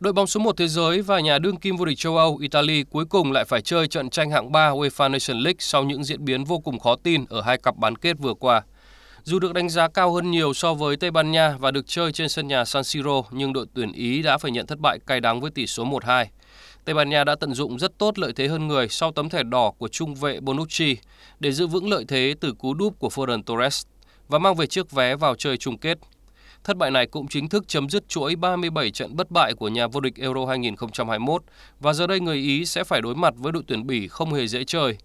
Đội bóng số 1 thế giới và nhà đương kim vô địch châu Âu Italy cuối cùng lại phải chơi trận tranh hạng 3 UEFA Nations League sau những diễn biến vô cùng khó tin ở hai cặp bán kết vừa qua. Dù được đánh giá cao hơn nhiều so với Tây Ban Nha và được chơi trên sân nhà San Siro, nhưng đội tuyển Ý đã phải nhận thất bại cay đắng với tỷ số 1-2. Tây Ban Nha đã tận dụng rất tốt lợi thế hơn người sau tấm thẻ đỏ của trung vệ Bonucci để giữ vững lợi thế từ cú đúp của Ferran Torres và mang về chiếc vé vào chơi chung kết – Thất bại này cũng chính thức chấm dứt chuỗi 37 trận bất bại của nhà vô địch Euro 2021 và giờ đây người Ý sẽ phải đối mặt với đội tuyển Bỉ không hề dễ chơi.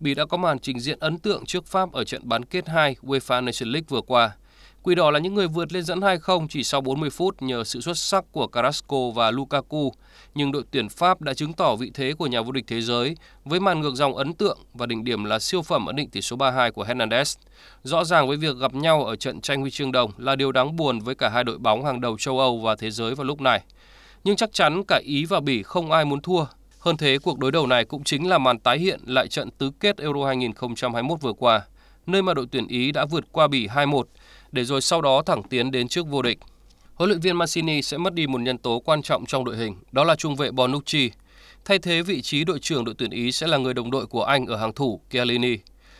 Bỉ đã có màn trình diễn ấn tượng trước Pháp ở trận bán kết 2 UEFA Nations League vừa qua – Quỷ đỏ là những người vượt lên dẫn 2-0 chỉ sau 40 phút nhờ sự xuất sắc của Carrasco và Lukaku, nhưng đội tuyển Pháp đã chứng tỏ vị thế của nhà vô địch thế giới với màn ngược dòng ấn tượng và đỉnh điểm là siêu phẩm ấn định tỷ số 3-2 của Hernandez. Rõ ràng với việc gặp nhau ở trận tranh huy chương đồng là điều đáng buồn với cả hai đội bóng hàng đầu châu Âu và thế giới vào lúc này. Nhưng chắc chắn cả Ý và Bỉ không ai muốn thua. Hơn thế, cuộc đối đầu này cũng chính là màn tái hiện lại trận tứ kết Euro 2021 vừa qua, nơi mà đội tuyển Ý đã vượt qua Bỉ 2-1 để rồi sau đó thẳng tiến đến trước vô địch. Huấn luyện viên Mancini sẽ mất đi một nhân tố quan trọng trong đội hình, đó là trung vệ Bonucci. Thay thế vị trí đội trưởng đội tuyển Ý sẽ là người đồng đội của Anh ở hàng thủ Chiellini.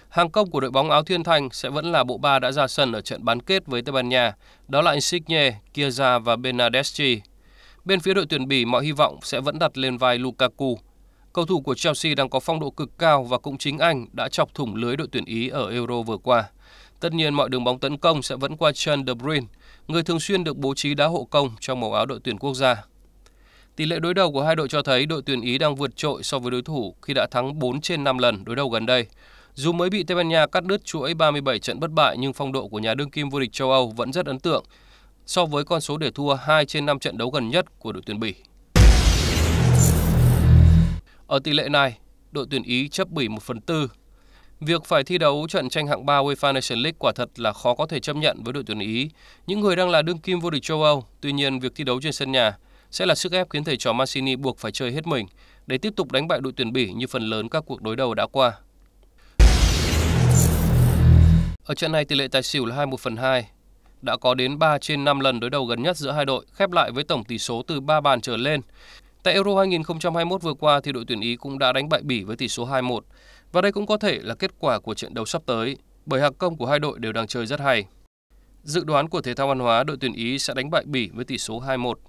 Hàng công của đội bóng áo thiên thanh sẽ vẫn là bộ ba đã ra sân ở trận bán kết với Tây Ban Nha, đó là Insigne, Chiesa và Benadeschi. Bên phía đội tuyển Bỉ, mọi hy vọng sẽ vẫn đặt lên vai Lukaku. Cầu thủ của Chelsea đang có phong độ cực cao và cũng chính anh đã chọc thủng lưới đội tuyển Ý ở Euro vừa qua. Tất nhiên mọi đường bóng tấn công sẽ vẫn qua chân De Bruyne, người thường xuyên được bố trí đá hộ công trong màu áo đội tuyển quốc gia. Tỷ lệ đối đầu của hai đội cho thấy đội tuyển Ý đang vượt trội so với đối thủ khi đã thắng 4 trên 5 lần đối đầu gần đây. Dù mới bị Tây Ban Nha cắt đứt chuỗi 37 trận bất bại nhưng phong độ của nhà đương kim vô địch châu Âu vẫn rất ấn tượng so với con số để thua 2 trên 5 trận đấu gần nhất của đội tuyển Bỉ. Ở tỷ lệ này, đội tuyển Ý chấp Bỉ 1 phần 4 Việc phải thi đấu trận tranh hạng 3 UEFA Nations League quả thật là khó có thể chấp nhận với đội tuyển Ý, những người đang là đương kim vô địch châu Âu. Tuy nhiên, việc thi đấu trên sân nhà sẽ là sức ép khiến thầy trò Mancini buộc phải chơi hết mình để tiếp tục đánh bại đội tuyển Bỉ như phần lớn các cuộc đối đầu đã qua. Ở trận này tỷ lệ tài xỉu là 21 phần 2. Đã có đến 3 trên 5 lần đối đầu gần nhất giữa hai đội, khép lại với tổng tỷ số từ 3 bàn trở lên. Tại Euro 2021 vừa qua thì đội tuyển Ý cũng đã đánh bại Bỉ với tỷ số 21. Và đây cũng có thể là kết quả của trận đấu sắp tới, bởi hạc công của hai đội đều đang chơi rất hay. Dự đoán của thể thao văn hóa đội tuyển Ý sẽ đánh bại Bỉ với tỷ số 2-1